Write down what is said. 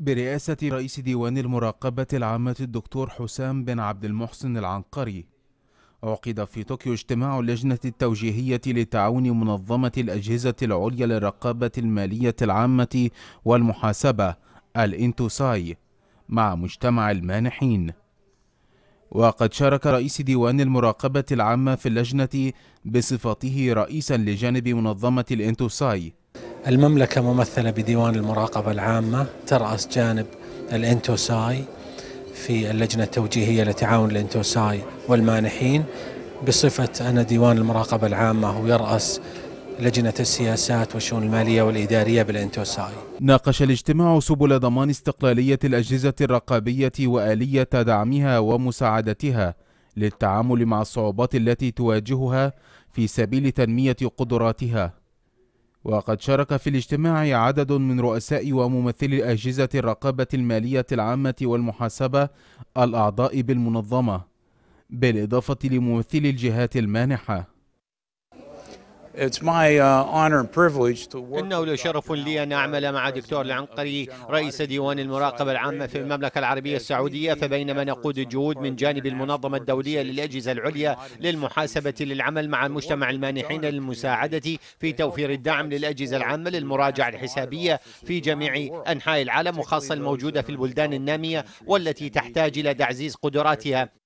برئاسة رئيس ديوان المراقبة العامة الدكتور حسام بن عبد المحسن العنقري عقد في طوكيو اجتماع اللجنة التوجيهية لتعاون منظمة الأجهزة العليا للرقابة المالية العامة والمحاسبة الانتوساي مع مجتمع المانحين وقد شارك رئيس ديوان المراقبة العامة في اللجنة بصفته رئيسا لجانب منظمة الانتوساي المملكة ممثلة بديوان المراقبة العامة ترأس جانب الانتوساي في اللجنة التوجيهية لتعاون الانتوساي والمانحين بصفة أنا ديوان المراقبة العامة ويرأس لجنة السياسات والشؤون المالية والإدارية بالانتوساي ناقش الاجتماع سبل ضمان استقلالية الأجهزة الرقابية وآلية دعمها ومساعدتها للتعامل مع الصعوبات التي تواجهها في سبيل تنمية قدراتها وقد شارك في الاجتماع عدد من رؤساء وممثلي أجهزة الرقابة المالية العامة والمحاسبة الأعضاء بالمنظمة بالإضافة لممثلي الجهات المانحة Uh, إنه لشرف لي أن أعمل مع دكتور العنقري رئيس ديوان المراقبة العامة في المملكة العربية السعودية فبينما نقود الجهود من جانب المنظمة الدولية للأجهزة العليا للمحاسبة للعمل مع مجتمع المانحين للمساعدة في توفير الدعم للأجهزة العامة للمراجعة الحسابية في جميع أنحاء العالم وخاصة الموجودة في البلدان النامية والتي تحتاج إلى تعزيز قدراتها